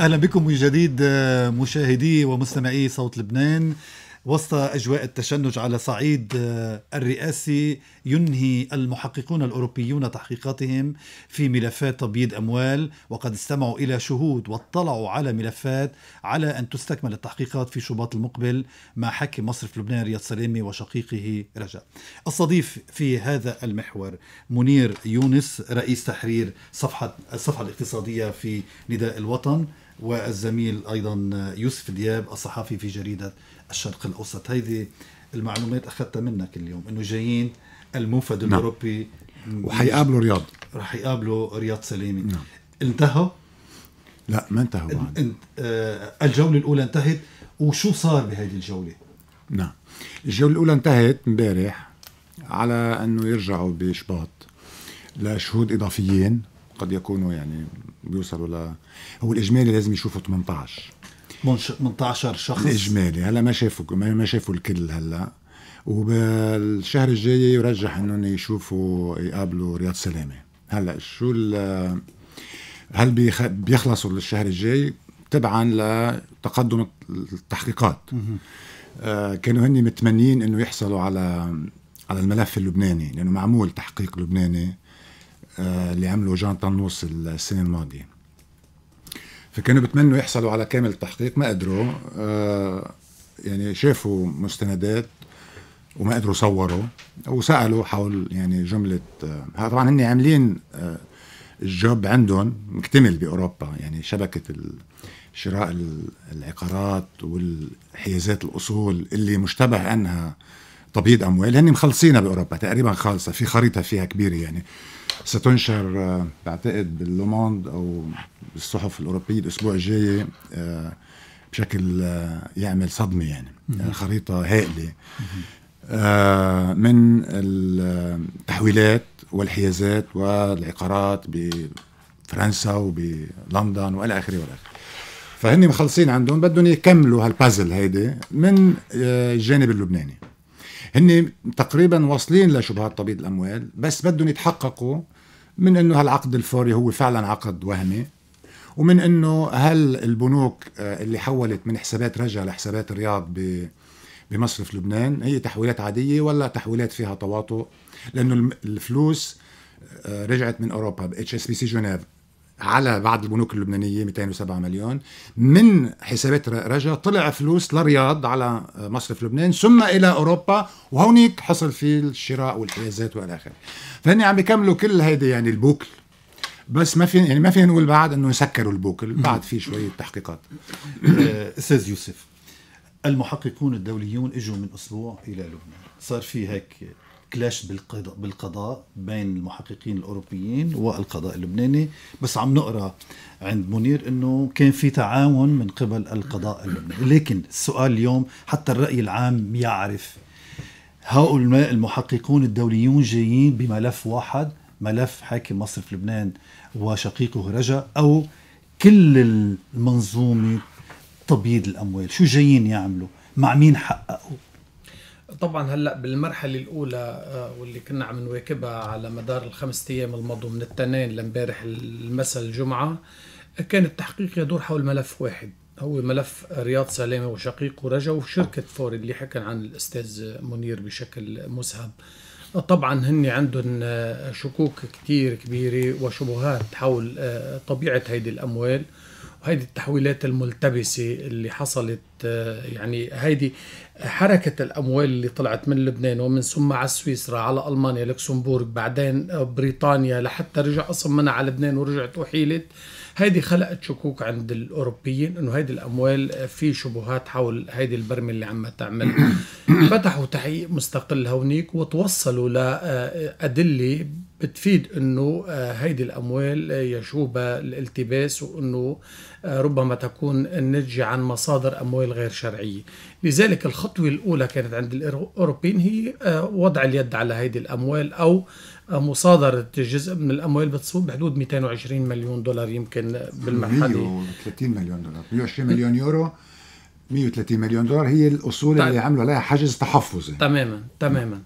اهلا بكم من جديد آه، مشاهدي ومستمعي صوت لبنان وسط اجواء التشنج على صعيد آه، الرئاسي ينهي المحققون الاوروبيون تحقيقاتهم في ملفات تبييض اموال وقد استمعوا الى شهود واطلعوا على ملفات على ان تستكمل التحقيقات في شباط المقبل مع حاكم مصرف لبنان رياض سلامي وشقيقه رجاء. استضيف في هذا المحور منير يونس رئيس تحرير صفحه الصفحه الاقتصاديه في نداء الوطن والزميل ايضا يوسف دياب الصحفي في جريده الشرق الاوسط هذه المعلومات اخذتها منك اليوم انه جايين الموفد نعم. الاوروبي وحيقابلوا رياض رح يقابلوا رياض سليمي نعم. انتهوا لا ما انتهوا بعد انت آه الجوله الاولى انتهت وشو صار بهذه الجوله نعم الجوله الاولى انتهت امبارح على انه يرجعوا بشباط لشهود اضافيين قد يكونوا يعني بيوصلوا ل هو الاجمالي لازم يشوفوا 18 18 شخص الاجمالي هلا ما شافوا ما شافوا الكل هلا وبالشهر الجاي يرجح انهم يشوفوا يقابلوا رياض سلامه هلا شو هل بيخ... بيخلصوا الشهر الجاي تبعا لتقدم التحقيقات آه كانوا هني متمنين انه يحصلوا على على الملف اللبناني لانه معمول تحقيق لبناني آه، اللي عمله جان طنوس السنه الماضيه فكانوا بتمنوا يحصلوا على كامل التحقيق ما قدروا آه، يعني شافوا مستندات وما قدروا صوروا وسالوا حول يعني جمله آه، طبعا هن عاملين الجوب عندهم مكتمل باوروبا يعني شبكه شراء العقارات والحيازات الاصول اللي مشتبه انها تبييض اموال هن مخلصينها باوروبا تقريبا خالصه في خريطه فيها كبيره يعني ستنشر آه، بعتقد باللوموند او بالصحف الاوروبيه الاسبوع الجاي آه، بشكل آه، يعمل صدمه يعني خريطه هائله من التحويلات والحيازات والعقارات بفرنسا وبلندن والى اخره والى اخره فهن مخلصين عندهم بدهم يكملوا هالبازل هيدي من الجانب اللبناني هن تقريبا واصلين لشبهات تبييض الاموال بس بدهم يتحققوا من انه هالعقد الفوري هو فعلا عقد وهمي ومن انه هل البنوك آه، اللي حولت من حسابات رجا لحسابات الرياض بمصرف لبنان هي تحويلات عاديه ولا تحويلات فيها تواطؤ لانه الفلوس آه، رجعت من اوروبا اتش اس بي سي جنيف على بعض البنوك اللبنانيه 207 مليون من حسابات رجا طلع فلوس للرياض على مصرف لبنان ثم الى اوروبا وهونيك حصل في الشراء والحيازات والى اخره فهن عم بيكملوا كل هيدي يعني البوكل بس ما في يعني ما فينا نقول بعد انه سكروا البوكل بعد في شويه تحقيقات آه، استاذ يوسف المحققون الدوليون اجوا من اسبوع الى لبنان صار في هيك كلاش بالقضاء, بالقضاء بين المحققين الاوروبيين والقضاء اللبناني بس عم نقرا عند منير انه كان في تعاون من قبل القضاء اللبناني لكن السؤال اليوم حتى الراي العام يعرف هؤلاء المحققون الدوليون جايين بملف واحد ملف حاكم مصرف لبنان وشقيقه رجا او كل المنظومه تبييض الاموال شو جايين يعملوا مع مين حققوا طبعا هلا بالمرحله الاولى آه، واللي كنا عم نواكبها على مدار الخمس ايام الماضيه من الاثنين لامبارح المساء الجمعه كان التحقيق يدور حول ملف واحد هو ملف رياض سلامه وشقيقه رجا وشركه فوري اللي حكى عن الاستاذ منير بشكل مسهب طبعا هن عندهم آه، شكوك كتير كبيرة وشبهات حول آه، طبيعة هيدي الأموال وهذه التحويلات الملتبسة اللي حصلت آه، يعني هذه حركة الأموال اللي طلعت من لبنان ومن ثم على سويسرا على ألمانيا لوكسمبورغ بعدين آه، بريطانيا لحتى رجع أصلا منها على لبنان ورجعت أحيلت هذه خلقت شكوك عند الأوروبيين أنه هذه الأموال آه، في شبهات حول هذه البرمة اللي عم تعمل فتحوا تحقيق مستقل هونيك وتوصلوا لأدلة بتفيد أنه هذه الأموال يشوبها الالتباس وأنه ربما تكون الناتجة عن مصادر أموال غير شرعية لذلك الخطوة الأولى كانت عند الأوروبيين هي آه، وضع اليد على هذه الأموال أو آه، مصادرة جزء من الأموال بتصوب بحدود 220 مليون دولار يمكن بالمرحلة 130 مليون دولار 120 مليون يورو 130 مليون دولار هي الأصول طيب. اللي عملوا عليها حجز تحفظي تماما تماما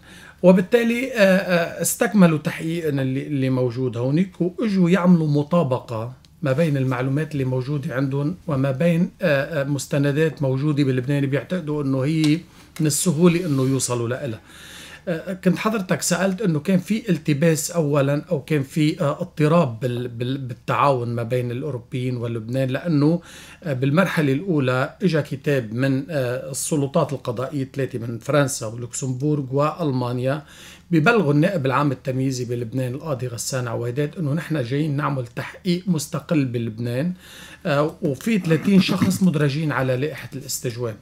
وبالتالي آه، استكملوا تحقيقنا اللي موجود هونيك واجوا يعملوا مطابقه ما بين المعلومات اللي موجودة عندهم وما بين آه، آه، مستندات موجودة بلبنان بيعتقدوا أنه هي من السهولة أنه يوصلوا لها آه، كنت حضرتك سألت أنه كان في التباس أولا أو كان في اضطراب بالتعاون ما بين الأوروبيين ولبنان لأنه بالمرحلة الأولى إجا كتاب من السلطات القضائية ثلاثة من فرنسا ولوكسمبورغ وألمانيا ببلغ النائب العام التمييزي بلبنان القاضي غسان عويدات انه نحن جايين نعمل تحقيق مستقل بلبنان آه، وفي 30 شخص مدرجين على لائحه الاستجواب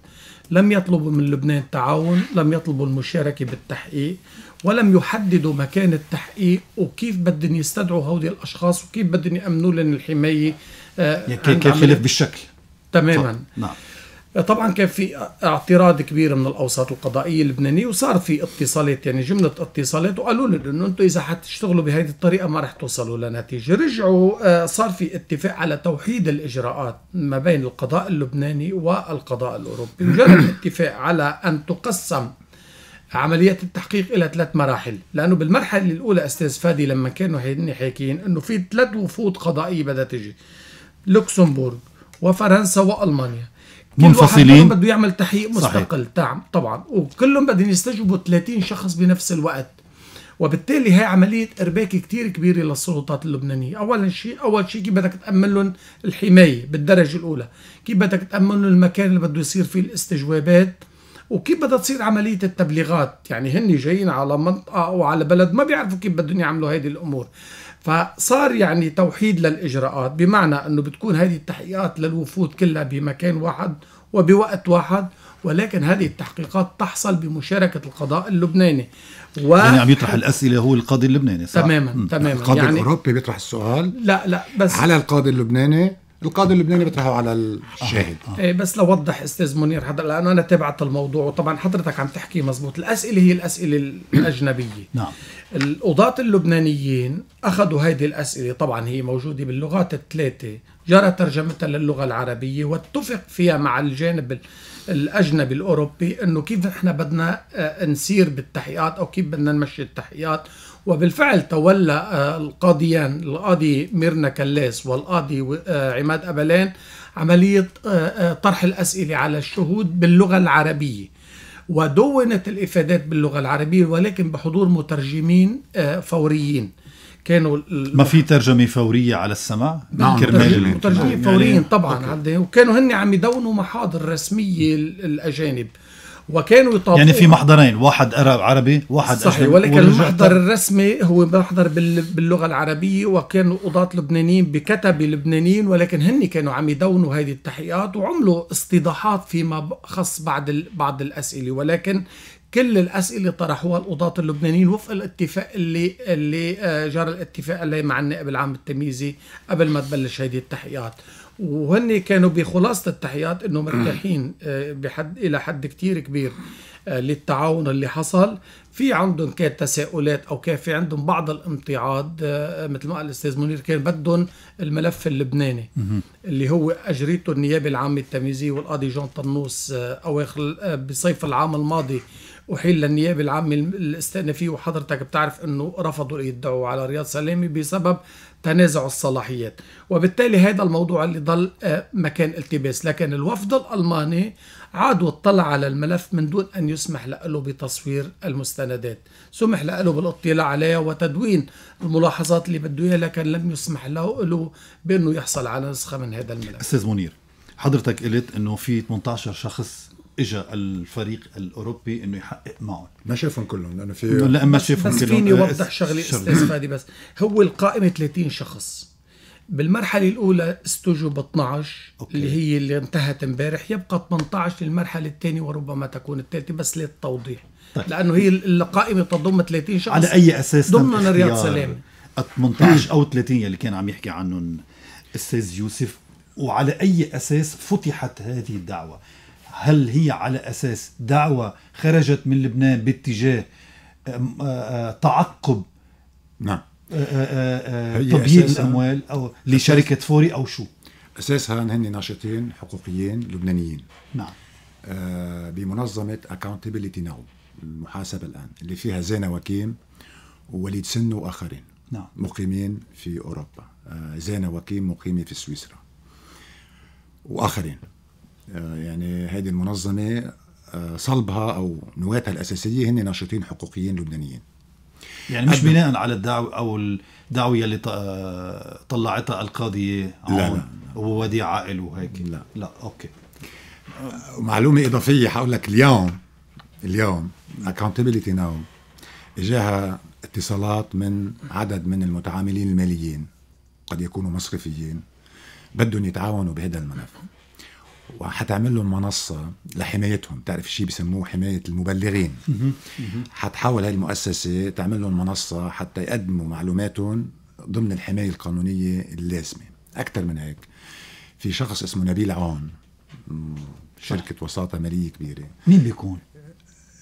لم يطلبوا من لبنان التعاون لم يطلبوا المشاركه بالتحقيق ولم يحددوا مكان التحقيق وكيف بدهم يستدعوا هودي الاشخاص وكيف بدهم يامنوا لنا الحمايه آه يعني كان بالشكل تماما نعم طبعا كان في اعتراض كبير من الاوساط القضائيه اللبنانيه وصار في اتصالات يعني جمله اتصالات وقالوا لهم انه انتم اذا حتشتغلوا بهذه الطريقه ما رح توصلوا لنتيجه، رجعوا آه، صار في اتفاق على توحيد الاجراءات ما بين القضاء اللبناني والقضاء الاوروبي، وجرى الاتفاق على ان تقسم عمليات التحقيق الى ثلاث مراحل، لانه بالمرحله الاولى استاذ فادي لما كانوا حاكيين انه في ثلاث وفود قضائيه بدها تجي لوكسمبورغ وفرنسا والمانيا منفصلين بده يعمل تحقيق مستقل صحيح. نعم، طبعا وكلهم بدهم يستجوبوا 30 شخص بنفس الوقت وبالتالي هي عملية إرباك كتير كبيرة للسلطات اللبنانية أولا شيء أول شيء كيف بدك تأمن لهم الحماية بالدرجة الأولى كيف بدك تأمن لهم المكان اللي بده يصير فيه الاستجوابات وكيف بدها تصير عملية التبليغات يعني هن جايين على منطقة أو على بلد ما بيعرفوا كيف بدهم يعملوا هذه الأمور فصار يعني توحيد للإجراءات بمعنى أنه بتكون هذه التحقيقات للوفود كلها بمكان واحد وبوقت واحد ولكن هذه التحقيقات تحصل بمشاركة القضاء اللبناني و... يعني عم يطرح الأسئلة هو القاضي اللبناني صح؟ تماما تماما القاضي يعني... الأوروبي بيطرح السؤال لا لا بس على القاضي اللبناني القاضي اللبناني بيطرحه على الشاهد آه. آه. إيه، بس لوضح استاذ منير حضر لانه انا تابعت الموضوع وطبعا حضرتك عم تحكي مزبوط الاسئله هي الاسئله الاجنبيه نعم القضاة اللبنانيين اخذوا هذه الاسئله طبعا هي موجوده باللغات الثلاثه جرى ترجمتها للغة العربية واتفق فيها مع الجانب الأجنبي الأوروبي أنه كيف نحن بدنا آه، نسير بالتحقيقات أو كيف بدنا نمشي التحقيقات وبالفعل تولى آه، القاضيان القاضي ميرنا كلاس والقاضي آه، عماد أبلان عملية طرح الأسئلة على الشهود باللغة العربية ودونت الافادات باللغه العربيه ولكن بحضور مترجمين فوريين كانوا ما في ترجمه فوريه على السماء نعم كرمال ترجمه فوريه يعني طبعا عندي وكانوا هن عم يدونوا محاضر رسميه الاجانب وكانوا يطابقوا يعني في محضرين واحد عربي واحد صحيح أجل. ولكن المحضر الرسمي هو محضر باللغه العربيه وكانوا قضاة لبنانيين بكتب لبنانيين ولكن هن كانوا عم يدونوا هذه التحقيقات وعملوا استيضاحات فيما خص بعض بعض الاسئله ولكن كل الاسئله اللي طرحوها القضاة اللبنانيين وفق الاتفاق اللي اللي آه، جرى الاتفاق اللي مع النائب العام التمييزي قبل ما تبلش هيدي التحقيقات وهن كانوا بخلاصه التحقيقات انه مرتاحين آه، بحد الى حد كتير كبير آه، للتعاون اللي حصل في عندهم كان تساؤلات او كان في عندهم بعض الامتعاض آه، مثل ما قال الاستاذ منير كان بدهم الملف اللبناني اللي هو اجريته النيابه العامه التمييزيه والقاضي جون طنوس آه، اواخر آه، بصيف العام الماضي احيل للنيابه العامه الاستئنافيه وحضرتك بتعرف انه رفضوا يدعوا على رياض سلامي بسبب تنازع الصلاحيات وبالتالي هذا الموضوع اللي ضل مكان التباس لكن الوفد الالماني عاد واطلع على الملف من دون أن يسمح له بتصوير المستندات سمح له بالاطلاع عليها وتدوين الملاحظات اللي بده إياها لكن لم يسمح له, له بأنه يحصل على نسخة من هذا الملف أستاذ منير حضرتك قلت أنه في 18 شخص اجى الفريق الاوروبي انه يحقق معهم ما شافهم كلهم لانه في لا ما شافهم كلهم بس فيني اوضح أه، شغله استاذ فادي بس هو القائمه 30 شخص بالمرحلة الأولى استجوب 12 أوكي. اللي هي اللي انتهت امبارح يبقى 18 في المرحلة الثانية وربما تكون الثالثة بس للتوضيح طيب. لأنه هي القائمة تضم 30 شخص على أي أساس ضمن رياض سلامة 18 أو 30 اللي كان عم يحكي عنهم أستاذ يوسف وعلى أي أساس فتحت هذه الدعوة هل هي على أساس دعوة خرجت من لبنان باتجاه آه، آه، تعقب نعم آه، آه، آه، تبييض الاموال او لشركه فوري او شو اساسها هن ناشطين حقوقيين لبنانيين نعم آه بمنظمه accountability ناو المحاسبه الان اللي فيها زينه وكيم ووليد سن واخرين نعم مقيمين في اوروبا آه زينه وكيم مقيمه في سويسرا واخرين آه يعني هذه المنظمه صلبها او نواتها الاساسيه هن ناشطين حقوقيين لبنانيين يعني مش بناء على الدعوة أو الدعوية اللي طلعتها القاضية لا ووديع عائل وهيك لا لا أوكي معلومة إضافية حقول لك اليوم اليوم اكونتبيليتي ناو اجاها اتصالات من عدد من المتعاملين الماليين قد يكونوا مصرفيين بدهم يتعاونوا بهذا الملف وحتعمل لهم منصه لحمايتهم تعرف شيء بسموه حمايه المبلغين حتحاول هاي المؤسسه تعمل لهم منصه حتى يقدموا معلوماتهم ضمن الحمايه القانونيه اللازمه اكثر من هيك في شخص اسمه نبيل عون شركه وساطه ماليه كبيره مين بيكون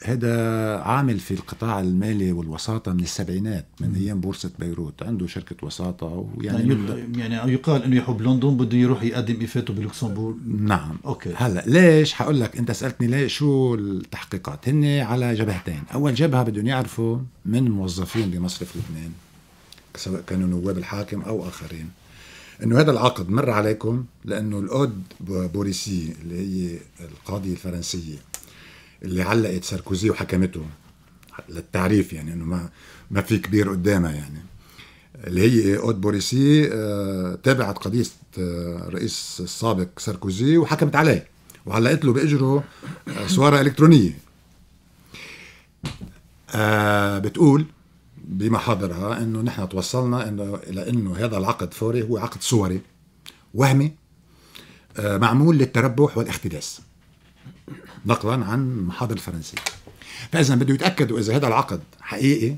هذا عامل في القطاع المالي والوساطة من السبعينات من أيام بورصة بيروت عنده شركة وساطة ويعني يعني, يعني يقال أنه يحب لندن بده يروح يقدم إفاته بلوكسمبورغ نعم أوكي هلا ليش حقول لك أنت سألتني ليش شو التحقيقات هن على جبهتين أول جبهة بدهم يعرفوا من موظفين بمصرف لبنان سواء كانوا نواب الحاكم أو آخرين انه هذا العقد مر عليكم لانه الاود بوريسي اللي هي القاضيه الفرنسيه اللي علقت ساركوزي وحكمته للتعريف يعني انه ما ما في كبير قدامها يعني اللي هي اود بوريسي آه، تابعت قضيه الرئيس آه، السابق ساركوزي وحكمت عليه وعلقت له باجره آه، صوره الكترونيه بتقول بمحاضرها انه نحن توصلنا انه الى انه هذا العقد فوري هو عقد صوري وهمي معمول للتربح والاختلاس نقلا عن المحاضر الفرنسي فاذا بده يتاكدوا اذا هذا العقد حقيقي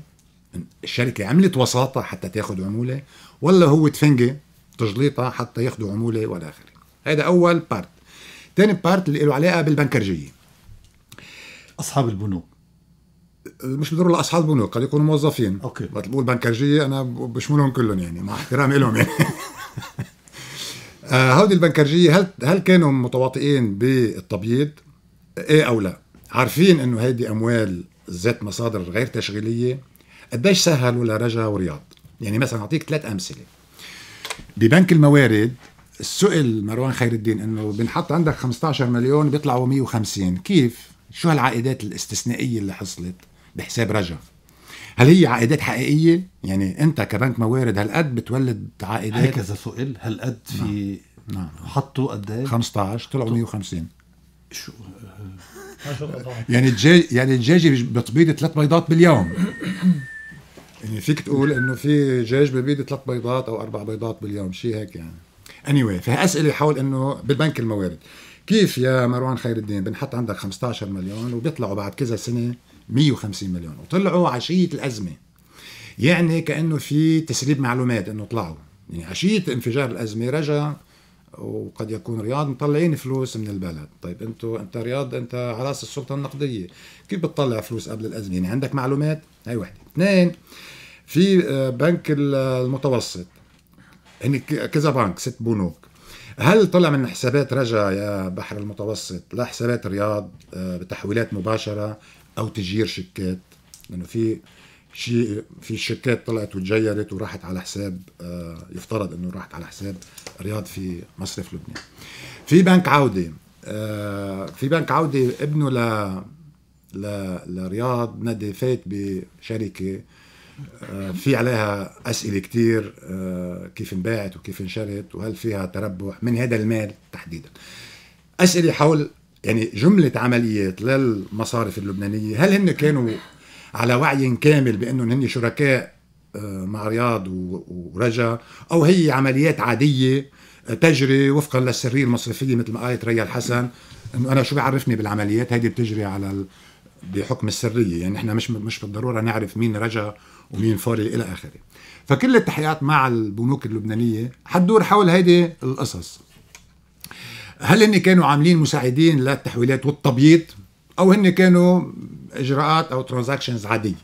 الشركه عملت وساطه حتى تاخذ عموله ولا هو تفنجي تجليطه حتى ياخذوا عموله والى اخره هذا اول بارت ثاني بارت اللي له علاقه بالبنكرجيه اصحاب البنوك مش بالضروره لاصحاب البنوك قد يكونوا موظفين اوكي وقت بقول بنكرجيه انا بشملهم كلهم يعني مع احترامي لهم يعني آه، هودي البنكرجيه هل هل كانوا متواطئين بالتبييض ايه او لا عارفين انه هيدي اموال ذات مصادر غير تشغيليه قديش سهلوا لرجا ورياض يعني مثلا اعطيك ثلاث امثله ببنك الموارد سئل مروان خير الدين انه بنحط عندك 15 مليون بيطلعوا 150 كيف شو هالعائدات الاستثنائيه اللي حصلت بحساب رجا هل هي عائدات حقيقيه يعني انت كبنك موارد هالقد بتولد عائدات هكذا سئل هالقد في نعم. نعم. حطوا قد ايه 15 طلعوا 150 شو يعني الدجاج يعني الدجاجه بتبيض ثلاث بيضات باليوم يعني فيك تقول انه في دجاج ببيض ثلاث بيضات او اربع بيضات باليوم شيء هيك يعني اني anyway, في اسئله حول انه بالبنك الموارد كيف يا مروان خير الدين بنحط عندك 15 مليون وبيطلعوا بعد كذا سنه 150 مليون وطلعوا عشيه الازمه يعني كانه في تسريب معلومات انه طلعوا يعني عشيه انفجار الازمه رجع وقد يكون رياض مطلعين فلوس من البلد طيب انتو انت رياض انت على راس السلطه النقديه كيف بتطلع فلوس قبل الازمه يعني عندك معلومات هاي وحده اثنين في آه، بنك المتوسط يعني كذا بنك ست بنوك هل طلع من حسابات رجا يا بحر المتوسط لحسابات رياض آه، بتحويلات مباشره او تجير شيكات لانه في شيء في شيكات طلعت وتجيرت وراحت على حساب آه، يفترض انه راحت على حساب رياض في مصرف لبنان في بنك عوده آه، في بنك عوده ابنه ل لرياض ندى فات بشركه آه، في عليها اسئله كثير كيف انباعت وكيف انشرت وهل فيها تربح من هذا المال تحديدا اسئله حول يعني جمله عمليات للمصارف اللبنانيه هل هن كانوا على وعي كامل بانهم هن شركاء آه، مع رياض ورجا او هي عمليات عاديه آه، تجري وفقا للسريه المصرفيه مثل ما قالت ريا الحسن انه انا شو بيعرفني بالعمليات هيدي بتجري على ال... بحكم السريه يعني نحن مش مش بالضروره نعرف مين رجا ومين فوري الى اخره فكل التحيات مع البنوك اللبنانيه حتدور حول هيدي القصص هل هن كانوا عاملين مساعدين للتحويلات والتبييض او هن كانوا اجراءات او ترانزاكشنز عاديه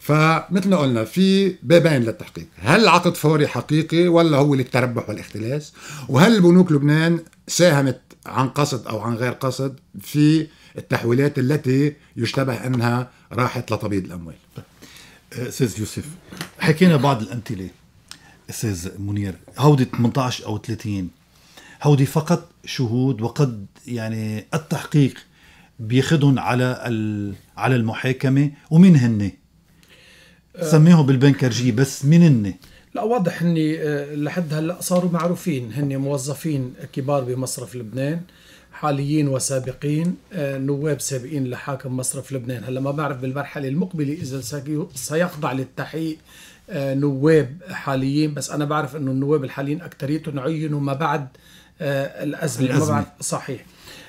فمثل ما قلنا في بابين للتحقيق هل عقد فوري حقيقي ولا هو للتربح والاختلاس وهل بنوك لبنان ساهمت عن قصد او عن غير قصد في التحويلات التي يشتبه انها راحت لتبييض الاموال استاذ يوسف حكينا بعض الامثله استاذ منير هودي 18 او 30 هودي فقط شهود وقد يعني التحقيق بياخذهم على على المحاكمه ومين هن؟ سميهم بالبنكرجيه بس مين هن؟ لا واضح اني آه، لحد هلا صاروا معروفين هن موظفين كبار بمصرف لبنان حاليين وسابقين آه، نواب سابقين لحاكم مصرف لبنان هلا ما بعرف بالمرحله المقبله اذا سيخضع للتحقيق آه، نواب حاليين بس انا بعرف انه النواب الحاليين اكثريتهم عينوا ما بعد الازمه, الأزمة. ما بعد صحيح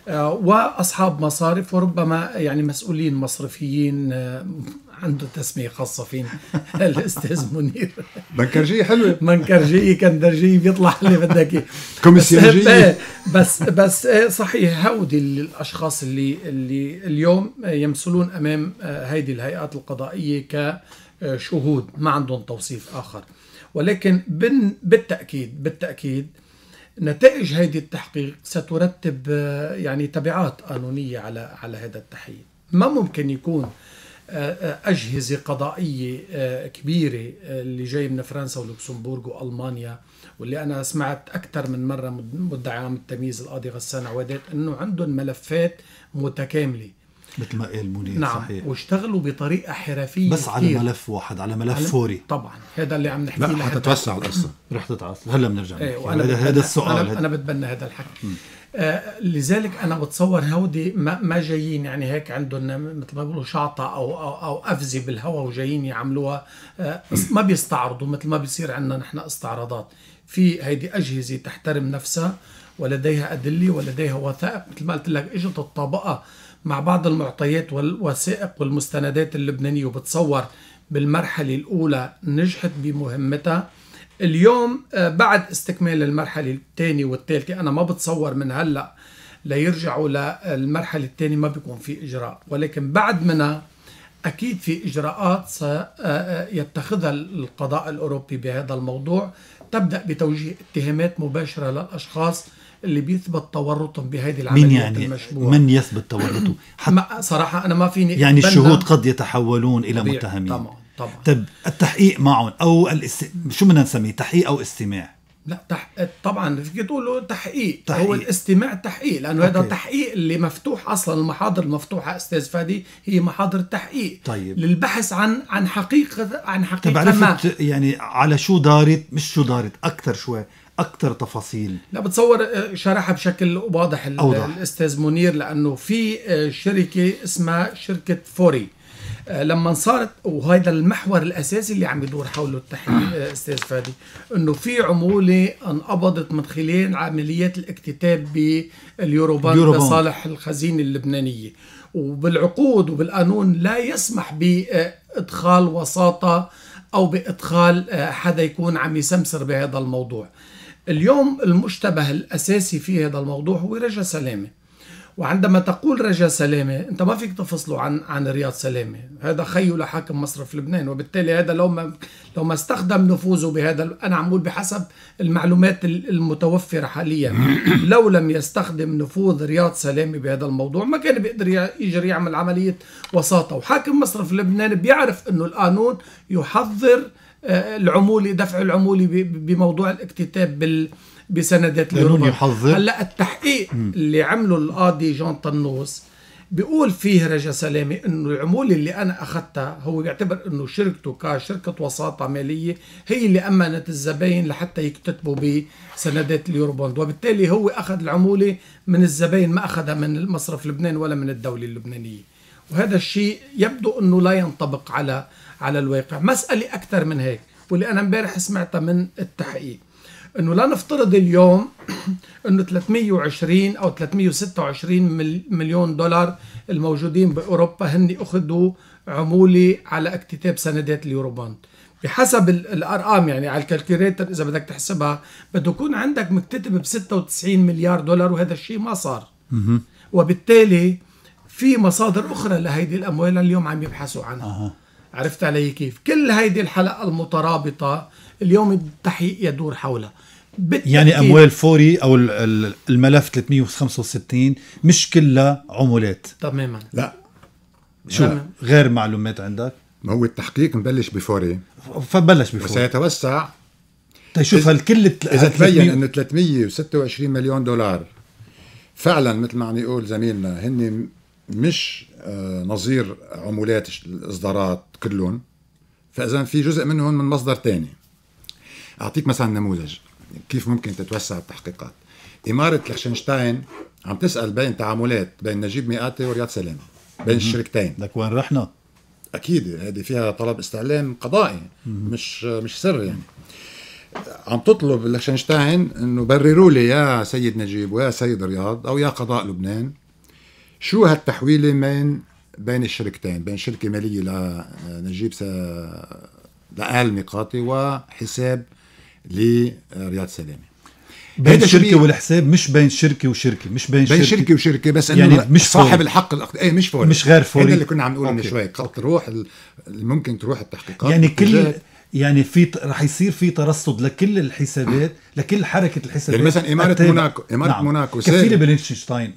آه، واصحاب مصارف وربما يعني مسؤولين مصرفيين آه، عنده تسميه خاصه فينا الاستاذ منير منكرجيه حلوه منكرجيه كندرجيه بيطلع اللي بدك اياه بس بس آه، صحيح هودي الاشخاص اللي اللي اليوم يمثلون امام هيدي الهيئات القضائيه كشهود ما عندهم توصيف اخر ولكن بالتاكيد بالتاكيد نتائج هذه التحقيق سترتب آه، يعني تبعات قانونية على على هذا التحقيق ما ممكن يكون آه، آه، أجهزة قضائية كبيرة اللي جاي من فرنسا ولوكسمبورغ وألمانيا واللي أنا سمعت أكثر من مرة مدعي عام التمييز القاضي غسان عوادات أنه عندهم ملفات متكاملة مثل ما قال منير نعم صحيح واشتغلوا بطريقه حرفيه بس كتير. على ملف واحد على ملف على... فوري طبعا هذا اللي عم نحكي لا حتتوسع القصه رح تتعصب هلا بنرجع ايه يعني هذا السؤال انا, أنا بتبنى هذا الحكي آه لذلك انا بتصور هودي ما, ما جايين يعني هيك عندهم مثل ما بيقولوا شعطه او او, أو قفزه بالهواء وجايين يعملوها آه ما بيستعرضوا مثل ما بيصير عندنا نحن استعراضات في هيدي اجهزه تحترم نفسها ولديها ادله ولديها وثائق مثل ما قلت لك اجت الطبقه مع بعض المعطيات والوثائق والمستندات اللبنانية وبتصور بالمرحلة الأولى نجحت بمهمتها اليوم آه، بعد استكمال المرحلة الثانية والثالثة أنا ما بتصور من هلأ ليرجعوا للمرحلة الثانية ما بيكون في إجراء ولكن بعد منها أكيد في إجراءات سيتخذها آه، آه، القضاء الأوروبي بهذا الموضوع تبدأ بتوجيه اتهامات مباشرة للأشخاص اللي بيثبت تورطهم بهذه العمليات من يعني المشبوهة. من يثبت تورطه؟ صراحة أنا ما فيني يعني الشهود قد يتحولون إلى متهمين طبعا طبعا طب التحقيق معهم أو الاست... شو بدنا نسميه تحقيق أو استماع لا تح... طبعا فيك تقولوا تحقيق. تحقيق هو الاستماع تحقيق لانه أوكي. هذا تحقيق اللي مفتوح اصلا المحاضر المفتوحه استاذ فادي هي محاضر تحقيق طيب للبحث عن عن حقيقه عن حقيقه طيب ما يعني على شو دارت مش شو دارت اكثر شوي اكثر تفاصيل لا بتصور آه، شرحها بشكل واضح أوضح. الاستاذ منير لانه في آه، شركه اسمها شركه فوري آه، لما صارت وهذا المحور الاساسي اللي عم يدور حوله التحليل آه، استاذ فادي انه في عموله انقبضت من خلال عمليات الاكتتاب باليوروبان لصالح الخزينه اللبنانيه وبالعقود وبالقانون لا يسمح بادخال وساطه او بادخال آه، حدا يكون عم يسمسر بهذا الموضوع اليوم المشتبه الاساسي في هذا الموضوع هو رجا سلامه وعندما تقول رجا سلامة أنت ما فيك تفصله عن عن رياض سلامة هذا خيو لحاكم مصرف لبنان وبالتالي هذا لو ما لو ما استخدم نفوذه بهذا أنا عم بقول بحسب المعلومات المتوفرة حاليا لو لم يستخدم نفوذ رياض سلامة بهذا الموضوع ما كان بيقدر يجري يعمل عملية وساطة وحاكم مصرف لبنان بيعرف أنه القانون يحظر آه، العمولة دفع العمولة بموضوع الاكتتاب بال بسندات القانون يحظر هلا التحقيق م. اللي عمله القاضي جون طنوس بيقول فيه رجا سلامه انه العموله اللي انا اخذتها هو بيعتبر انه شركته كشركه وساطه ماليه هي اللي امنت الزباين لحتى يكتتبوا بسندات اليوروبوند وبالتالي هو اخذ العموله من الزباين ما اخذها من مصرف لبنان ولا من الدوله اللبنانيه وهذا الشيء يبدو انه لا ينطبق على على الواقع مساله اكثر من هيك واللي انا امبارح سمعتها من التحقيق انه لا نفترض اليوم انه 320 او 326 مليون دولار الموجودين باوروبا هن اخذوا عموله على اكتتاب سندات اليوروبوند بحسب الارقام يعني على الكالكوليتر اذا بدك تحسبها بده يكون عندك مكتتب ب 96 مليار دولار وهذا الشيء ما صار وبالتالي في مصادر اخرى لهيدي الاموال اليوم عم يبحثوا عنها عرفت علي كيف كل هيدي الحلقة المترابطة اليوم التحقيق يدور حولها يعني اموال فوري او الملف 365 مش كلها عمولات تماما لا شو غير معلومات عندك ما هو التحقيق مبلش بفوري فبلش بفوري وسيتوسع تشوف طيب هالكل اذا تبين انه 326 مليون دولار فعلا مثل ما عم يقول زميلنا هن مش آه، نظير عمولات الاصدارات كلهم فاذا في جزء منهم من مصدر ثاني اعطيك مثلا نموذج كيف ممكن تتوسع التحقيقات اماره لشنشتاين عم تسال بين تعاملات بين نجيب مئاتي ورياض سلامه بين الشركتين لك وين رحنا اكيد هذه فيها طلب استعلام قضائي مش مش سر يعني عم تطلب لشنشتاين انه برروا لي يا سيد نجيب ويا سيد رياض او يا قضاء لبنان شو هالتحويله بين بين الشركتين بين شركه ماليه لنجيب لآل ميقاتي وحساب لرياض سلامه بين الشركة والحساب مش بين شركة وشركة مش بين, بين شركة, شركة وشركة بس يعني انه مش صاحب فوري. الحق الأخد... ايه مش فوري مش غير إيه، فوري هذا اللي كنا عم نقول من شوي قد تروح ممكن تروح التحقيقات يعني كل يعني في رح يصير في ترصد لكل الحسابات لكل حركة الحسابات يعني مثلا إمارة موناكو إمارة نعم. موناكو كفيلة بلينشتاين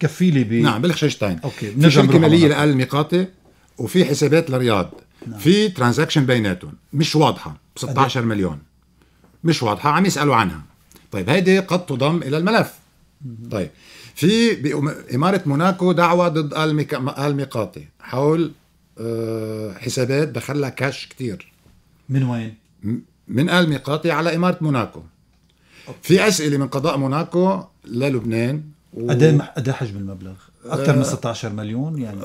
كفي لي ب نعم بلخشتاين اوكي في شركه ماليه لال الميقاتي وفي حسابات لرياض نعم. في ترانزاكشن بيناتهم مش واضحه ب 16 أدي. مليون مش واضحه عم يسالوا عنها طيب هيدي قد تضم الى الملف طيب في بإمارة موناكو دعوة ضد آل ميقاتي حول آه، حسابات دخلها كاش كتير من وين؟ من آل ميقاتي على إمارة موناكو أوكي. في أسئلة من قضاء موناكو للبنان قد ايه حجم المبلغ؟ اكثر من 16 آه، مليون يعني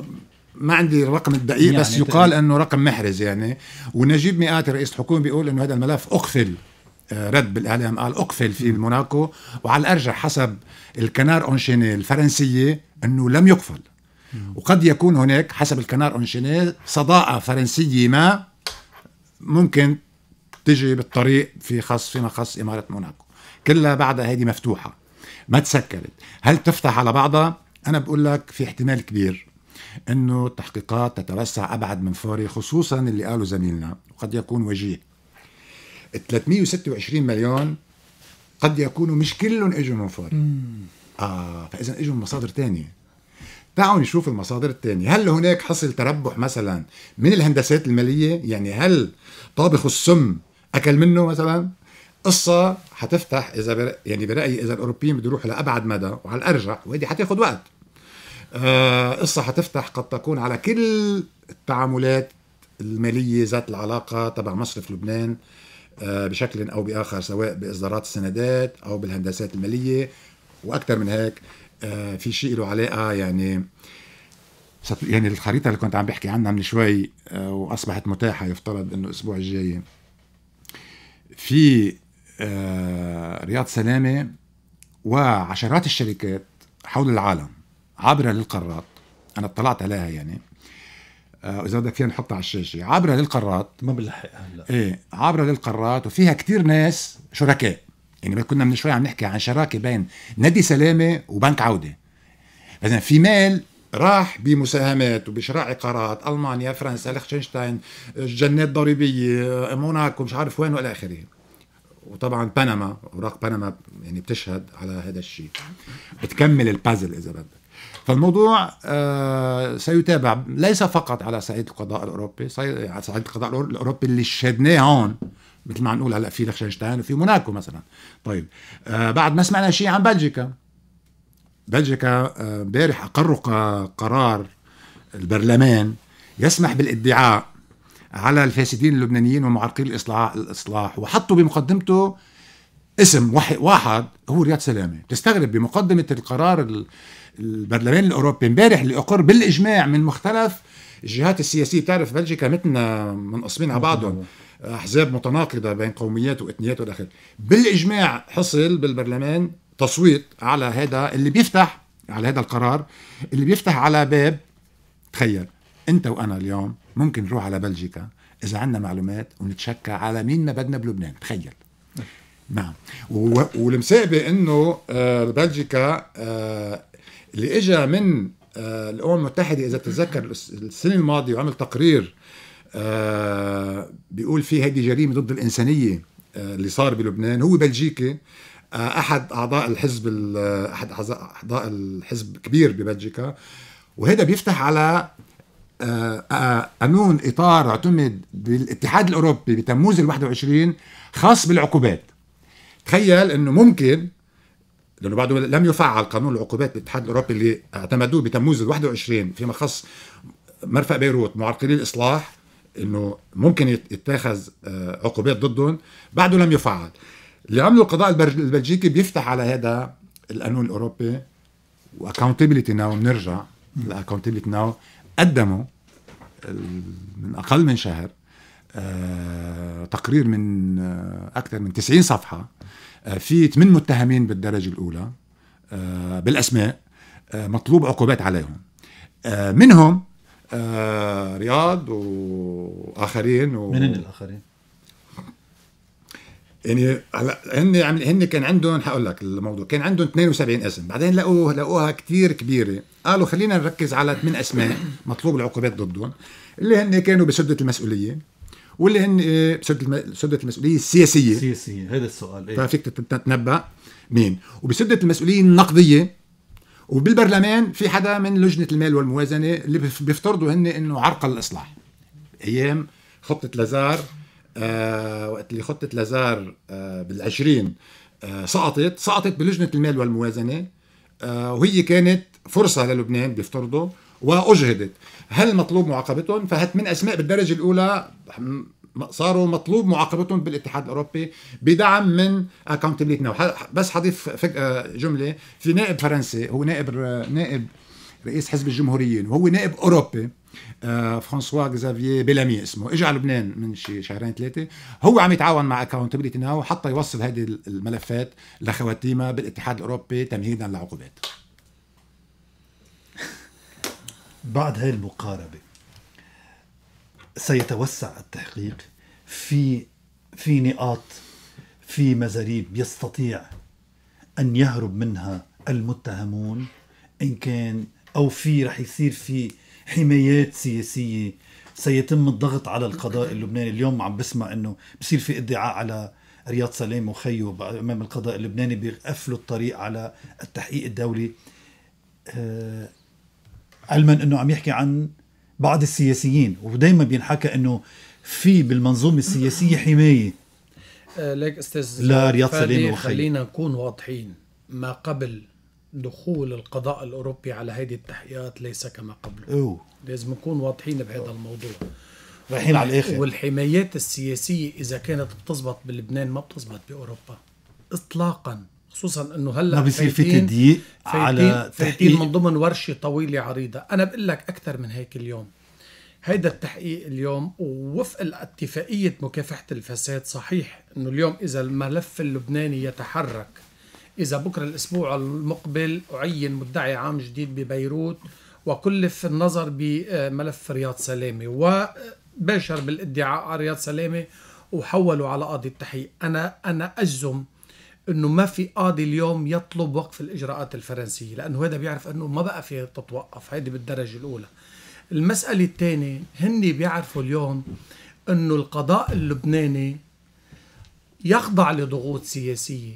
ما عندي الرقم الدقيق يعني بس يقال انه رقم محرز يعني ونجيب مئات رئيس الحكومه بيقول انه هذا الملف اقفل آه، رد بالاعلام قال اقفل في موناكو وعلى الارجح حسب الكنار اونشيني الفرنسيه انه لم يقفل وقد يكون هناك حسب الكنار اونشيني صداقه فرنسيه ما ممكن تجي بالطريق في خاص فيما خص اماره موناكو كلها بعدها هذه مفتوحه ما تسكرت هل تفتح على بعضها أنا بقول لك في احتمال كبير أنه التحقيقات تتوسع أبعد من فوري خصوصا اللي قاله زميلنا وقد يكون وجيه 326 مليون قد يكونوا مش كلهم اجوا من فوري اه فاذا اجوا من مصادر ثانيه تعالوا نشوف المصادر الثانيه هل هناك حصل تربح مثلا من الهندسات الماليه يعني هل طابخ السم اكل منه مثلا قصة حتفتح إذا بر... يعني برأيي إذا الأوروبيين بده يروحوا لأبعد مدى وعلى الأرجح وهذه حتاخذ وقت آه قصة حتفتح قد تكون على كل التعاملات المالية ذات العلاقة تبع مصرف لبنان آه بشكل أو بآخر سواء بإصدارات السندات أو بالهندسات المالية وأكثر من هيك آه في شيء له علاقة يعني يعني الخريطة اللي كنت عم بحكي عنها من شوي آه، وأصبحت متاحة يفترض إنه الأسبوع الجاي في آه، رياض سلامة وعشرات الشركات حول العالم عابرة للقارات أنا اطلعت عليها يعني آه، إذا بدك فيها نحطها على الشاشة عابرة للقارات ما بنلحق هلا إيه عابرة للقارات وفيها كتير ناس شركاء يعني كنا من شوي عم نحكي عن شراكة بين نادي سلامة وبنك عودة إذا في مال راح بمساهمات وبشراء عقارات المانيا فرنسا لخشنشتاين جنات ضريبيه موناكو مش عارف وين والى اخره وطبعا بنما اوراق بنما يعني بتشهد على هذا الشيء بتكمل البازل اذا بدك فالموضوع آه، سيتابع ليس فقط على صعيد القضاء الاوروبي على صعيد القضاء الاوروبي اللي شهدناه هون مثل ما نقول هلا في لخشنشتاين وفي موناكو مثلا طيب آه، بعد ما سمعنا شيء عن بلجيكا بلجيكا آه، امبارح اقروا قرار البرلمان يسمح بالادعاء على الفاسدين اللبنانيين ومعرقلي الاصلاح الاصلاح وحطوا بمقدمته اسم واحد هو رياض سلامه بتستغرب بمقدمه القرار البرلمان الاوروبي امبارح اللي اقر بالاجماع من مختلف الجهات السياسيه بتعرف بلجيكا متنا منقسمين على بعضهم احزاب متناقضه بين قوميات واتنيات والى بالاجماع حصل بالبرلمان تصويت على هذا اللي بيفتح على هذا القرار اللي بيفتح على باب تخيل انت وانا اليوم ممكن نروح على بلجيكا اذا عندنا معلومات ونتشكى على مين ما بدنا بلبنان تخيل نعم والمسابه انه آه، بلجيكا آه، اللي اجى من آه، الامم المتحده اذا تتذكر السنه الماضيه وعمل تقرير بيقول فيه هذه جريمه ضد الانسانيه اللي صار بلبنان هو بلجيكي احد اعضاء الحزب احد اعضاء الحزب كبير ببلجيكا وهذا بيفتح على آه، آه، قانون اطار اعتمد بالاتحاد الاوروبي بتموز ال 21 خاص بالعقوبات تخيل انه ممكن لانه بعده لم يفعل قانون العقوبات بالاتحاد الاوروبي اللي اعتمدوه بتموز ال 21 فيما خص مرفق بيروت معرقلي الاصلاح انه ممكن يتاخذ آه، عقوبات ضدهم بعده لم يفعل اللي عمله القضاء البلجيكي بيفتح على هذا القانون الاوروبي واكونتبيلتي ناو بنرجع الاكونتبيلتي ناو قدموا من اقل من شهر آه، تقرير من آه، اكثر من 90 صفحه آه، في 8 متهمين بالدرجه الاولى بالاسماء مطلوب عقوبات عليهم منهم رياض واخرين و... من الاخرين يعني هلا هن هن كان عندهم حاقول لك الموضوع كان عندهم 72 اسم بعدين لقوا لقوها كثير كبيره قالوا خلينا نركز على ثمان اسماء مطلوب العقوبات ضدهم اللي هن كانوا بسده المسؤوليه واللي هن آه، بسده سده المسؤوليه السياسيه السياسيه هذا السؤال إيه؟ ففيك تتنبا مين وبسده المسؤوليه النقديه وبالبرلمان في حدا من لجنه المال والموازنه اللي بيفترضوا هن انه عرقل الاصلاح ايام خطه لازار آه، وقت اللي خطه لازار آه، بالعشرين آه، سقطت سقطت بلجنه المال والموازنه وهي كانت فرصه للبنان بيفترضوا واجهدت هل مطلوب معاقبتهم فهت من اسماء بالدرجه الاولى صاروا مطلوب معاقبتهم بالاتحاد الاوروبي بدعم من اكونتبيليتي ناو بس حضيف جمله في نائب فرنسي هو نائب نائب رئيس حزب الجمهوريين وهو نائب اوروبي آه، فرانسوا زافيي بيلامي اسمه اجى على لبنان من شي شهرين ثلاثه هو عم يتعاون مع اكاونتبيليتي ناو حتى يوصل هذه الملفات لخواتيما بالاتحاد الاوروبي تمهيدا لعقوبات بعد هاي المقاربه سيتوسع التحقيق في في نقاط في مزاريب يستطيع ان يهرب منها المتهمون ان كان او في رح يصير في حمايات سياسيه سيتم الضغط على القضاء اللبناني اليوم عم بسمع انه بصير في ادعاء على رياض سلام وخيو امام القضاء اللبناني بيقفلوا الطريق على التحقيق الدولي آه، علما انه عم يحكي عن بعض السياسيين ودائما بينحكى انه في بالمنظومه السياسيه حمايه آه، ليك لك استاذ لا رياض سلام وخيو خلينا نكون واضحين ما قبل دخول القضاء الاوروبي على هذه التحقيقات ليس كما قبله لازم نكون واضحين بهذا الموضوع رايحين على الاخر والحمايات السياسيه اذا كانت بتزبط بلبنان ما بتزبط باوروبا اطلاقا خصوصا انه هلا ما بيصير في تضييق على تحقيق من ضمن ورشه طويله عريضه انا بقول لك اكثر من هيك اليوم هيدا التحقيق اليوم ووفق اتفاقية مكافحة الفساد صحيح انه اليوم اذا الملف اللبناني يتحرك إذا بكرة الأسبوع المقبل أعين مدعي عام جديد ببيروت وكلف النظر بملف رياض سلامة وباشر بالادعاء على رياض سلامة وحولوا على قاضي التحقيق أنا أنا أجزم انه ما في قاضي اليوم يطلب وقف الاجراءات الفرنسيه لانه هذا بيعرف انه ما بقى في تتوقف هيدي بالدرجه الاولى المساله الثانيه هن بيعرفوا اليوم انه القضاء اللبناني يخضع لضغوط سياسيه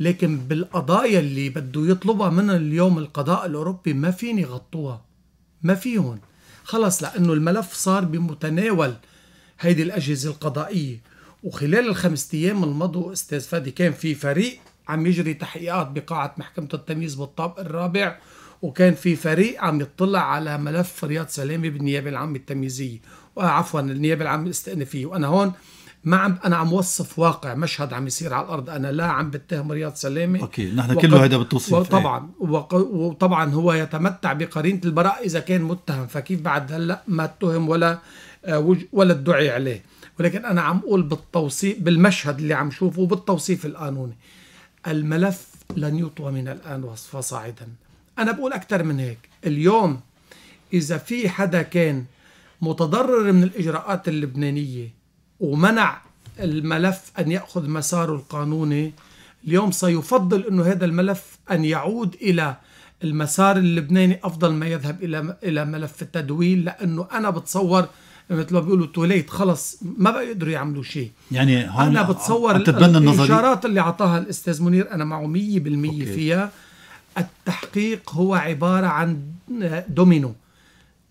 لكن بالقضايا اللي بده يطلبها من اليوم القضاء الأوروبي ما فين يغطوها ما فيهم خلص لأنه الملف صار بمتناول هيدي الأجهزة القضائية وخلال الخمس أيام المضوا أستاذ فادي كان في فريق عم يجري تحقيقات بقاعة محكمة التمييز بالطابق الرابع وكان في فريق عم يطلع على ملف رياض سلامة بالنيابة العامة التمييزية آه، عفوا النيابة العامة الاستئنافية وأنا هون ما عم انا عم وصف واقع مشهد عم يصير على الارض انا لا عم بتهم رياض سلامه اوكي نحن وقد... كله هيدا بالتوصيف طبعا إيه. وق... وطبعا هو يتمتع بقرينه البراء اذا كان متهم فكيف بعد هلا ما اتهم ولا آه، ولا ادعي عليه ولكن انا عم اقول بالتوصيف بالمشهد اللي عم شوفه بالتوصيف القانوني الملف لن يطوى من الان وصفا صاعدا انا بقول اكثر من هيك اليوم اذا في حدا كان متضرر من الاجراءات اللبنانيه ومنع الملف أن يأخذ مساره القانوني اليوم سيفضل أنه هذا الملف أن يعود إلى المسار اللبناني أفضل ما يذهب إلى إلى ملف التدويل لأنه أنا بتصور مثل ما بيقولوا توليت خلص ما بقى يقدروا يعملوا شيء يعني هون انا بتصور الاشارات اللي اعطاها الاستاذ منير انا معه 100% فيها التحقيق هو عباره عن دومينو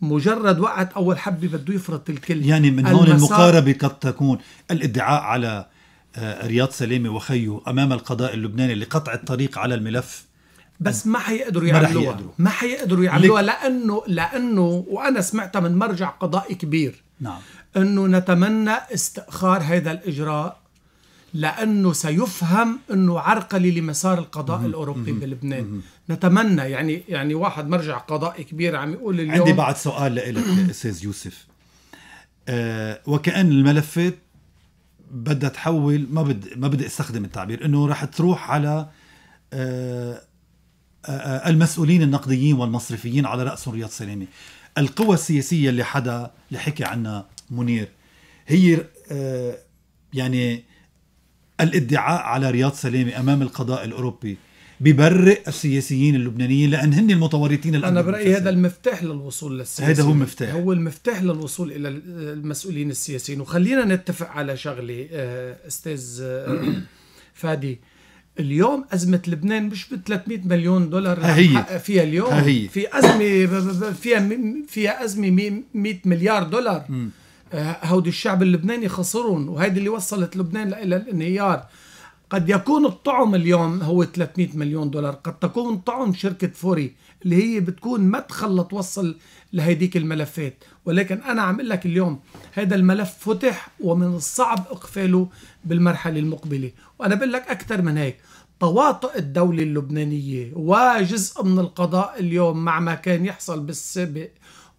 مجرد وقت اول حبه بده يفرط الكل يعني من هون المقاربه قد تكون الادعاء على آه، رياض سلامه وخيه امام القضاء اللبناني لقطع الطريق على الملف بس ما حيقدروا يعملوها ما حيقدروا يعملوها لانه لانه وانا سمعتها من مرجع قضائي كبير نعم انه نتمنى استئخار هذا الاجراء لانه سيفهم انه عرقلي لمسار القضاء مم. الاوروبي مم. بلبنان مم. نتمنى يعني يعني واحد مرجع قضائي كبير عم يقول اليوم عندي بعد سؤال لإلك استاذ يوسف أه وكأن الملفات بدها تحول ما بدي ما بدي استخدم التعبير انه رح تروح على أه أه, آه، المسؤولين النقديين والمصرفيين على راسهم رياض سلامه القوى السياسيه اللي حدا اللي حكي عنها منير هي آه، يعني الادعاء على رياض سلامه امام القضاء الاوروبي ببرئ السياسيين اللبنانيين لان هن المتورطين انا برايي هذا المفتاح للوصول للسياسيين هذا هو المفتاح هو المفتاح للوصول الى المسؤولين السياسيين وخلينا نتفق على شغله آه، استاذ آه، فادي اليوم أزمة لبنان مش ب 300 مليون دولار هي. فيها اليوم هي. في أزمة فيها فيها أزمة 100 مليار دولار آه، هودي الشعب اللبناني خسرهم وهيدي اللي وصلت لبنان إلى الانهيار قد يكون الطعم اليوم هو 300 مليون دولار قد تكون طعم شركة فوري اللي هي بتكون مدخل لتوصل لهيديك الملفات ولكن أنا عم لك اليوم هذا الملف فتح ومن الصعب إقفاله بالمرحلة المقبلة وأنا بقول لك أكثر من هيك تواطؤ الدولة اللبنانية وجزء من القضاء اليوم مع ما كان يحصل بالسابق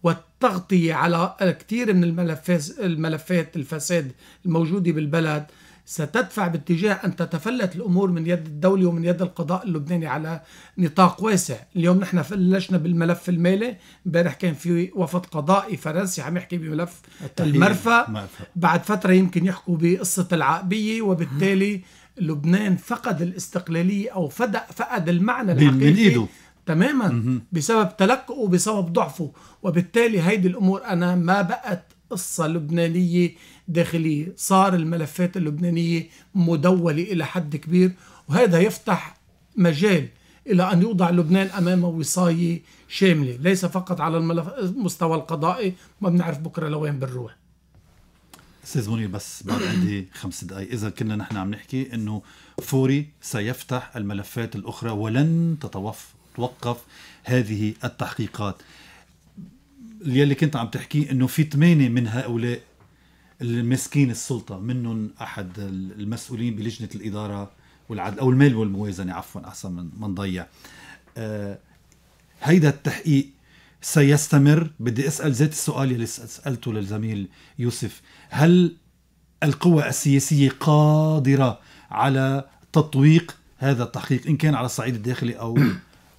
والتغطية على كثير من الملفات الملفات الفساد الموجودة بالبلد ستدفع باتجاه أن تتفلت الأمور من يد الدولة ومن يد القضاء اللبناني على نطاق واسع اليوم نحن بلشنا بالملف المالي امبارح كان في وفد قضائي فرنسي عم يحكي بملف المرفأ بعد فترة يمكن يحكوا بقصة العقبية وبالتالي لبنان فقد الاستقلالية أو فقد المعنى الحقيقي من إيده تماما بسبب تلكؤه وبسبب ضعفه وبالتالي هيدي الأمور أنا ما بقت قصة لبنانية داخلية صار الملفات اللبنانية مدولة إلى حد كبير وهذا يفتح مجال إلى أن يوضع لبنان أمام وصاية شاملة ليس فقط على الملف... المستوى القضائي ما بنعرف بكرة لوين بنروح استاذ منير بس بعد عندي خمس دقائق اذا كنا نحن عم نحكي انه فوري سيفتح الملفات الاخرى ولن تتوقف هذه التحقيقات يلي كنت عم تحكيه انه في ثمانيه من هؤلاء المسكين السلطه منهم احد المسؤولين بلجنه الاداره والعدل او المال والموازنه عفوا احسن من ما نضيع آه هيدا التحقيق سيستمر بدي اسال ذات السؤال يلي سالته للزميل يوسف هل القوى السياسيه قادره على تطويق هذا التحقيق ان كان على الصعيد الداخلي او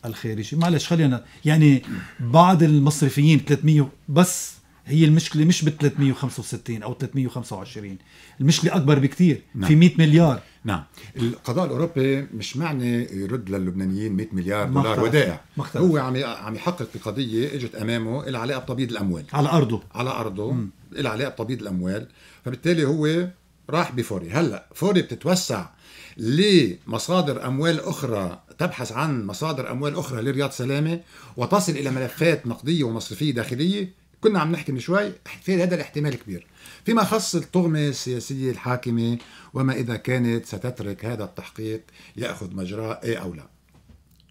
الخارجي معلش خلينا يعني بعض المصرفيين 300 بس هي المشكله مش بال 365 او 325 المشكله اكبر بكثير نعم. في 100 مليار نعم القضاء الاوروبي مش معنى يرد للبنانيين 100 مليار دولار ودائع هو عم عم يحقق بقضيه اجت امامه العلاقة علاقه بتبييض الاموال على ارضه على ارضه العلاقة علاقه بتبييض الاموال فبالتالي هو راح بفوري هلا فوري بتتوسع لمصادر اموال اخرى تبحث عن مصادر أموال أخرى لرياض سلامة وتصل إلى ملفات نقدية ومصرفية داخلية كنا عم نحكي من شوي في هذا الاحتمال كبير فيما خص الطغمة السياسية الحاكمة وما إذا كانت ستترك هذا التحقيق يأخذ مجراه أي أو لا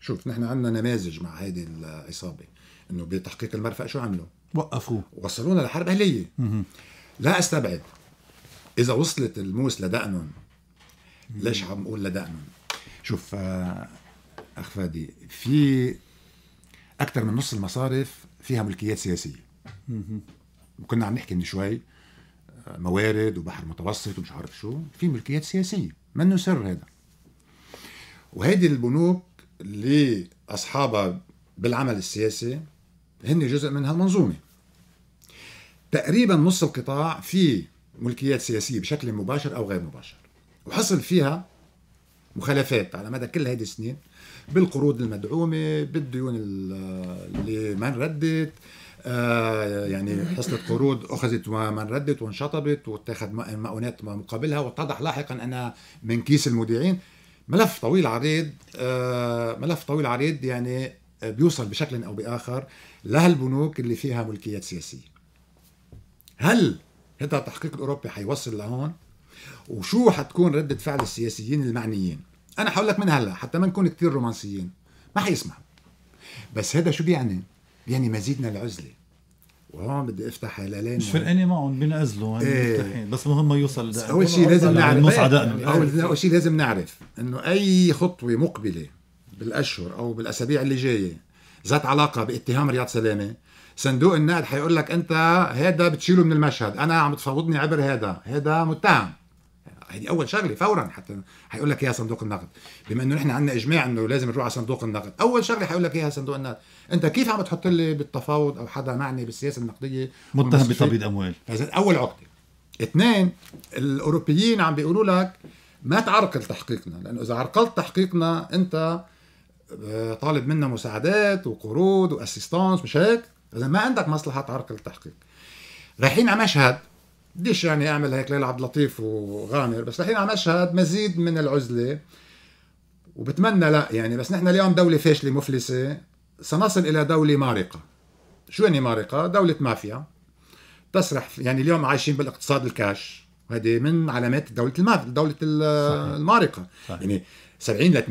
شوف نحن عندنا نماذج مع هذه العصابة انه بتحقيق المرفأ شو عملوا؟ وقفوه وصلونا لحرب أهلية لا أستبعد إذا وصلت الموس لدقنهم ليش عم أقول لدقنهم؟ شوف آه اخ فادي في اكثر من نص المصارف فيها ملكيات سياسيه كنا عم نحكي من شوي آه، موارد وبحر متوسط ومش عارف شو في ملكيات سياسيه منه سر هذا وهيدي البنوك اللي اصحابها بالعمل السياسي هن جزء من هالمنظومه تقريبا نص القطاع فيه ملكيات سياسيه بشكل مباشر او غير مباشر وحصل فيها مخالفات على مدى كل هذه السنين بالقروض المدعومه بالديون اللي ما انردت آه، يعني حصلة قروض أخذت وما انردت وانشطبت واتخذ مؤونات مقابلها واتضح لاحقا أنها من كيس المودعين ملف طويل عريض آه، ملف طويل عريض يعني آه، بيوصل بشكل أو بآخر لهالبنوك اللي فيها ملكيات سياسية هل هذا التحقيق الأوروبي حيوصل لهون وشو حتكون ردة فعل السياسيين المعنيين انا حقول لك من هلا حتى ما نكون كثير رومانسيين ما حيسمع بس هذا شو بيعني؟ بيعني مزيد من العزله وهون بدي افتح هلالين مش فرقانه معهم بينعزلوا يعني ايه بس المهم ما يوصل اول شيء لازم نعرف إيه. اول اول شيء لازم نعرف انه اي خطوه مقبله بالاشهر او بالاسابيع اللي جايه ذات علاقه باتهام رياض سلامه صندوق النقد حيقول لك انت هذا بتشيله من المشهد انا عم تفاوضني عبر هذا هذا متهم هذه اول شغله فورا حتى حيقول لك اياها صندوق النقد بما انه نحن عندنا اجماع انه لازم نروح على صندوق النقد اول شغله حيقول لك اياها صندوق النقد انت كيف عم تحط لي بالتفاوض او حدا معني بالسياسه النقديه متهم بتبييض اموال هذا اول عقده اثنين الاوروبيين عم بيقولوا لك ما تعرقل تحقيقنا لانه اذا عرقلت تحقيقنا انت آه، طالب منا مساعدات وقروض واسيستانس مش هيك اذا ما عندك مصلحه تعرقل التحقيق رايحين على مشهد بديش يعني اعمل هيك ليلى عبد اللطيف وغامر بس الحين عم اشهد مزيد من العزله وبتمنى لا يعني بس نحن اليوم دوله فاشله مفلسه سنصل الى دوله مارقه شو يعني مارقه دوله مافيا تسرح يعني اليوم عايشين بالاقتصاد الكاش هذه من علامات دولة المافيا دولة المارقة صحيح. يعني 70 ل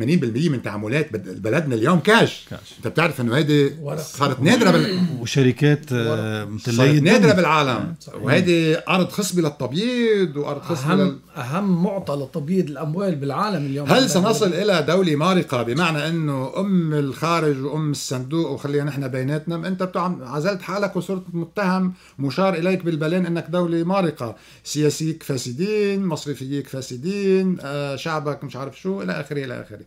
80% من تعاملات بلدنا اليوم كاش, كاش. انت بتعرف انه هيدي صارت نادره بال... وشركات آه، صارت نادره بالعالم وهيدي ارض خصبه للتبييض وارض خصبه أهم, لل... اهم معطى لتبييض الاموال بالعالم اليوم هل سنصل الى دوله مارقه بمعنى انه ام الخارج وام الصندوق وخلينا نحن بيناتنا انت بتعم... عزلت حالك وصرت متهم مشار اليك بالبلان انك دوله مارقه سياسيك فاسدين مصرفيك فاسدين آه، شعبك مش عارف شو الى اخره آخره إلى آخره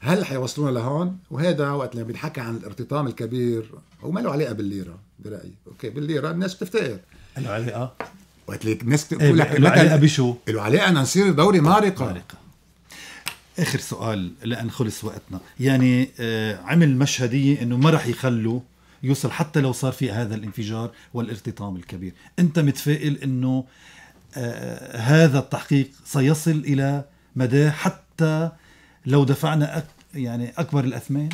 هل حيوصلونا لهون وهذا وقت اللي بنحكى عن الارتطام الكبير هو ما له علاقه بالليره برايي اوكي بالليره الناس بتفتقر له علاقه آه. وقت اللي الناس بتقول إيه، لك علاقه بشو؟ له علاقه انه نصير دوري مارقه مارقه اخر سؤال لان خلص وقتنا يعني آه، عمل مشهديه انه ما راح يخلوا يوصل حتى لو صار في هذا الانفجار والارتطام الكبير انت متفائل انه آه، هذا التحقيق سيصل الى مداه حتى لو دفعنا أك يعني اكبر الاثمان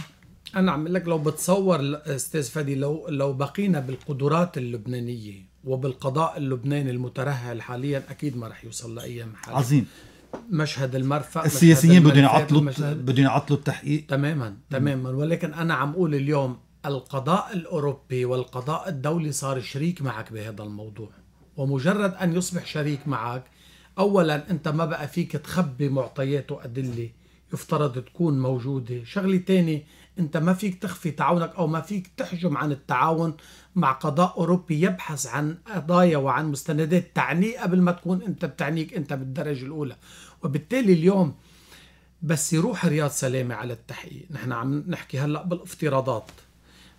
انا عم لك لو بتصور استاذ فادي لو لو بقينا بالقدرات اللبنانيه وبالقضاء اللبناني المترهل حاليا اكيد ما رح يوصل لاي محل عظيم مشهد المرفأ السياسيين بدهم يعطلوا بدهم يعطلوا التحقيق تماما تماما ولكن انا عم اقول اليوم القضاء الاوروبي والقضاء الدولي صار شريك معك بهذا الموضوع ومجرد ان يصبح شريك معك اولا انت ما بقى فيك تخبي معطيات وادله يفترض تكون موجودة شغلة تانية انت ما فيك تخفي تعاونك او ما فيك تحجم عن التعاون مع قضاء اوروبي يبحث عن قضايا وعن مستندات تعني قبل ما تكون انت بتعنيك انت بالدرجه الاولى وبالتالي اليوم بس يروح رياض سلامه على التحقيق نحن عم نحكي هلا بالافتراضات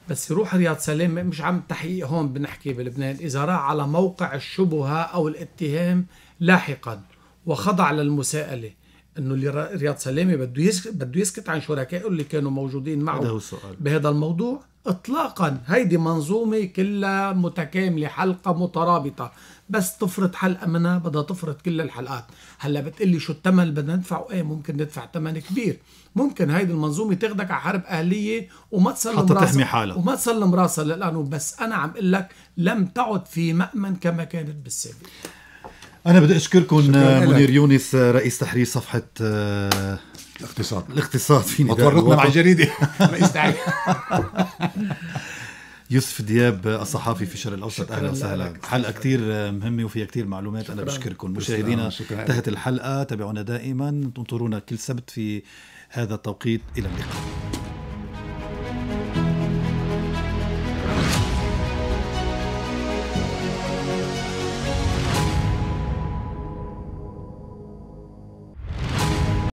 بس يروح رياض سلامه مش عم تحقيق هون بنحكي بلبنان اذا راح على موقع الشبهه او الاتهام لاحقا وخضع للمساءله انه اللي رياض سلامه بده يسكت بده يسكت عن شركائه اللي كانوا موجودين معه هذا هو السؤال بهذا الموضوع اطلاقا هيدي منظومه كلها متكامله حلقه مترابطه بس تفرض حلقه منها بدها تفرض كل الحلقات هلا بتقلي شو الثمن بدنا ندفعه ايه ممكن ندفع ثمن كبير ممكن هيدي المنظومه تاخدك على حرب اهليه وما تسلم حتى تحمي حالها وما تسلم راسها للقانون بس انا عم اقول لك لم تعد في مامن كما كانت بالسابق انا بدي اشكركم منير يونس رئيس تحرير صفحه الاقتصاد الاقتصاد فيني تورطنا مع الجريده رئيس تحرير يوسف دياب الصحافي في الشرق الاوسط اهلا وسهلا حلقه كثير مهمه وفيها كثير معلومات انا بشكركم مشاهدينا انتهت الحلقه تابعونا دائما انطرونا كل سبت في هذا التوقيت الى اللقاء